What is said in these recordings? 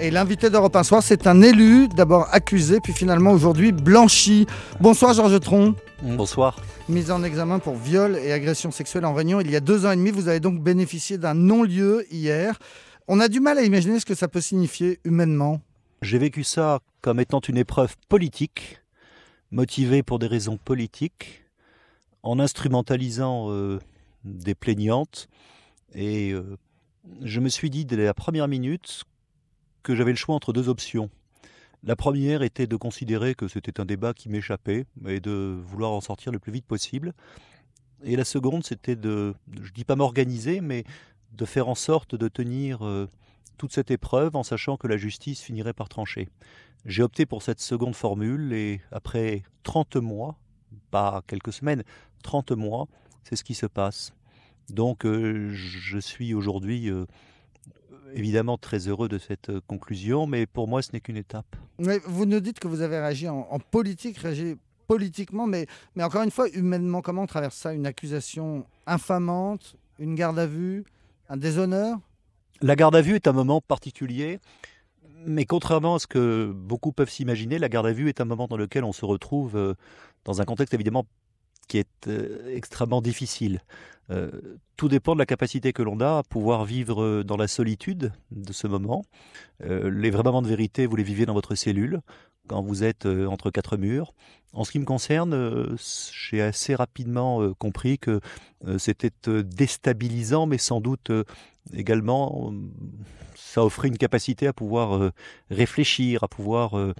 Et l'invité d'Europe un soir, c'est un élu, d'abord accusé, puis finalement aujourd'hui blanchi. Bonsoir Georges Tron. Bonsoir. Mise en examen pour viol et agression sexuelle en réunion il y a deux ans et demi. Vous avez donc bénéficié d'un non-lieu hier. On a du mal à imaginer ce que ça peut signifier humainement. J'ai vécu ça comme étant une épreuve politique, motivée pour des raisons politiques, en instrumentalisant euh, des plaignantes. Et euh, je me suis dit dès la première minute que j'avais le choix entre deux options. La première était de considérer que c'était un débat qui m'échappait et de vouloir en sortir le plus vite possible. Et la seconde, c'était de, je dis pas m'organiser, mais de faire en sorte de tenir euh, toute cette épreuve en sachant que la justice finirait par trancher. J'ai opté pour cette seconde formule et après 30 mois, pas quelques semaines, 30 mois, c'est ce qui se passe. Donc euh, je suis aujourd'hui... Euh, évidemment très heureux de cette euh, conclusion, mais pour moi, ce n'est qu'une étape. Mais vous nous dites que vous avez réagi en, politique, réagi politiquement, mais, mais encore une fois, humainement, comment on traverse ça Une accusation infamante, une garde à vue, un déshonneur La garde à vue est un moment particulier. Mais contrairement à ce que beaucoup peuvent s'imaginer, la garde à vue est un moment dans lequel on se retrouve euh, dans un contexte évidemment qui est euh, extrêmement difficile. Euh, tout dépend de la capacité que l'on a à pouvoir vivre euh, dans la solitude de ce moment. les vrais moments de vérité, vous les vivez dans votre cellule, quand vous êtes entre quatre murs. En ce qui me concerne, j'ai assez rapidement compris que c'était déstabilisant, mais sans doute également, euh, ça offrait une capacité à pouvoir euh, réfléchir, à pouvoir euh,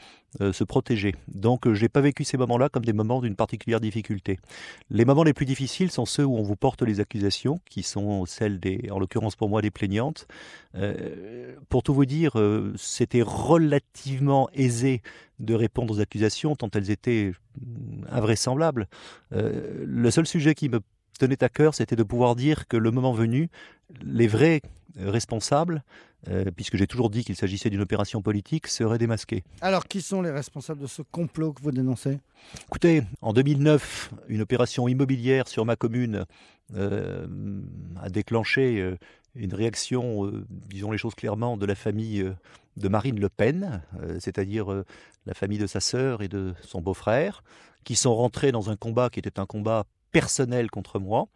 se protéger. Donc, je n'ai pas vécu ces moments-là comme des moments d'une particulière difficulté. Les moments les plus difficiles sont ceux où on vous porte les accusations, qui sont celles en l'occurrence pour moi, des plaignantes. pour tout vous dire, c'était relativement aisé de répondre aux accusations, tant elles étaient invraisemblables. le seul sujet qui me tenait à cœur, c'était de pouvoir dire que le moment venu, les vrais responsables, euh, puisque j'ai toujours dit qu'il s'agissait d'une opération politique, seraient démasqués. Alors, qui sont les responsables de ce complot que vous dénoncez Écoutez, en 2009, une opération immobilière sur ma commune euh, a déclenché euh, une réaction, disons les choses clairement, de la famille de Marine Le Pen, c'est-à-dire la famille de sa sœur et de son beau-frère, qui sont rentrés dans un combat qui était un combat personnel contre moi.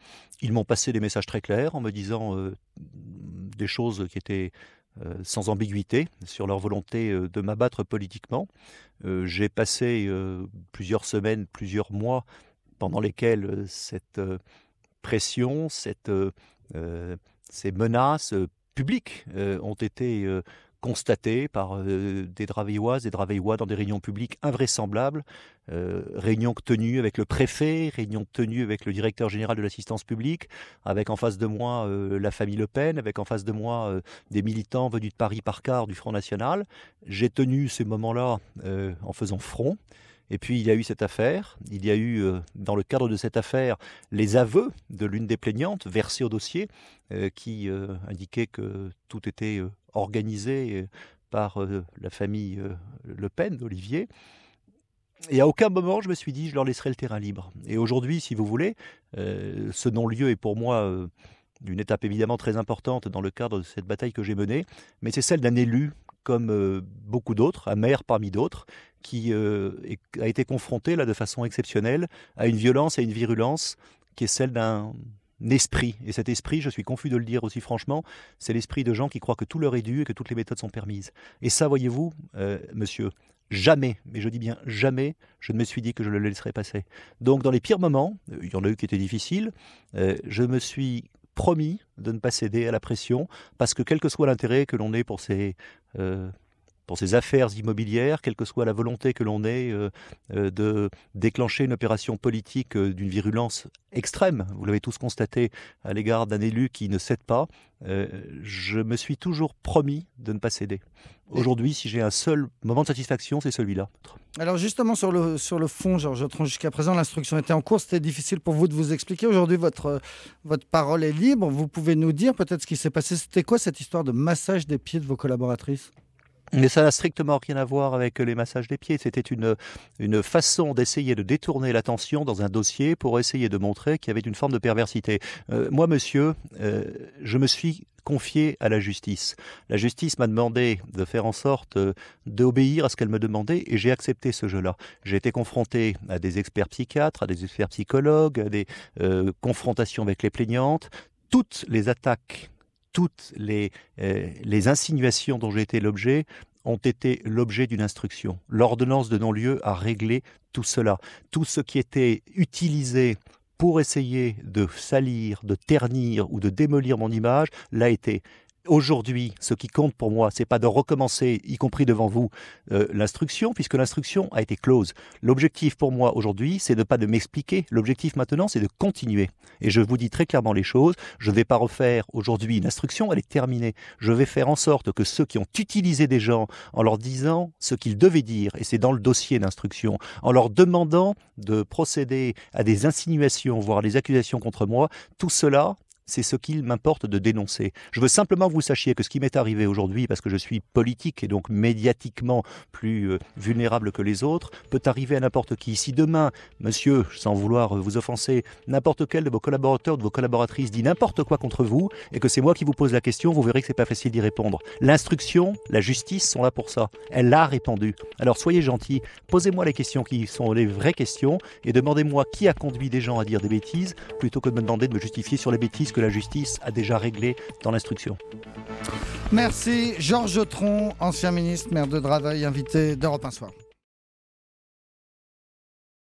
Ils m'ont passé des messages très clairs en me disant euh, des choses qui étaient euh, sans ambiguïté sur leur volonté euh, de m'abattre politiquement. J'ai passé plusieurs semaines, plusieurs mois pendant lesquels cette pression, cette, ces menaces publiques ont été constaté par euh, des Draveilloises, des Draveillois dans des réunions publiques invraisemblables, euh, réunions tenues avec le préfet, réunions tenues avec le directeur général de l'assistance publique, avec en face de moi euh, la famille Le Pen, avec en face de moi des militants venus de Paris par quart du Front National. J'ai tenu ces moments-là en faisant front. Et puis il y a eu cette affaire, il y a eu dans le cadre de cette affaire les aveux de l'une des plaignantes versés au dossier qui indiquaient que tout était organisé euh, par euh, la famille euh, Le Pen d'Olivier. Et à aucun moment, je me suis dit, je leur laisserai le terrain libre. Et aujourd'hui, si vous voulez, ce non-lieu est pour moi une étape évidemment très importante dans le cadre de cette bataille que j'ai menée, mais c'est celle d'un élu, comme beaucoup d'autres, un maire parmi d'autres, qui a été confronté, là, de façon exceptionnelle, à une violence et une virulence qui est celle d'un esprit. Et cet esprit, je suis confus de le dire aussi franchement, c'est l'esprit de gens qui croient que tout leur est dû et que toutes les méthodes sont permises. Et ça, voyez-vous, euh, monsieur, jamais, mais je dis bien jamais, je ne me suis dit que je le laisserais passer. Donc dans les pires moments, euh, il y en a eu qui étaient difficiles, euh, je me suis promis de ne pas céder à la pression, parce que quel que soit l'intérêt que l'on ait pour ces pour ces affaires immobilières, quelle que soit la volonté que l'on ait euh, euh, de déclencher une opération politique euh, d'une virulence extrême, vous l'avez tous constaté à l'égard d'un élu qui ne cède pas, je me suis toujours promis de ne pas céder. Aujourd'hui, si j'ai un seul moment de satisfaction, c'est celui-là. Alors justement, sur le, sur le fond, Georges jusqu'à présent, l'instruction était en cours, c'était difficile pour vous de vous expliquer. Aujourd'hui, votre, votre parole est libre, vous pouvez nous dire peut-être ce qui s'est passé. C'était quoi cette histoire de massage des pieds de vos collaboratrices mais ça n'a strictement rien à voir avec les massages des pieds. C'était une, une façon d'essayer de détourner l'attention dans un dossier pour essayer de montrer qu'il y avait une forme de perversité. Euh, moi, monsieur, euh, je me suis confié à la justice. La justice m'a demandé de faire en sorte euh, d'obéir à ce qu'elle me demandait et j'ai accepté ce jeu-là. J'ai été confronté à des experts psychiatres, à des experts psychologues, à des confrontations avec les plaignantes. Toutes les attaques toutes euh, les, insinuations dont j'ai été l'objet ont été l'objet d'une instruction. L'ordonnance de non-lieu a réglé tout cela. Tout ce qui était utilisé pour essayer de salir, de ternir ou de démolir mon image l'a été aujourd'hui, ce qui compte pour moi, c'est pas de recommencer, y compris devant vous, euh, l'instruction, puisque l'instruction a été close. L'objectif pour moi aujourd'hui, c'est de pas de m'expliquer. L'objectif maintenant, c'est de continuer. Et je vous dis très clairement les choses. Je ne vais pas refaire aujourd'hui l'instruction, elle est terminée. Je vais faire en sorte que ceux qui ont utilisé des gens en leur disant ce qu'ils devaient dire, et c'est dans le dossier d'instruction, en leur demandant de procéder à des insinuations, voire des accusations contre moi, tout cela c'est ce qu'il m'importe de dénoncer. Je veux simplement que vous sachiez que ce qui m'est arrivé aujourd'hui, parce que je suis politique et donc médiatiquement plus euh, vulnérable que les autres, peut arriver à n'importe qui. Si demain, monsieur, sans vouloir euh, vous offenser, n'importe quel de vos collaborateurs, de vos collaboratrices dit n'importe quoi contre vous et que c'est moi qui vous pose la question, vous verrez que c'est pas facile d'y répondre. L'instruction, la justice sont là pour ça. Elle l'a répondu. Alors soyez gentil, posez-moi les questions qui sont les vraies questions et demandez-moi qui a conduit des gens à dire des bêtises plutôt que de me demander de me justifier sur les bêtises que la justice a déjà réglé dans l'instruction. Merci Georges Tron, ancien ministre, maire de Draveil, invité d'Europe 1 Soir.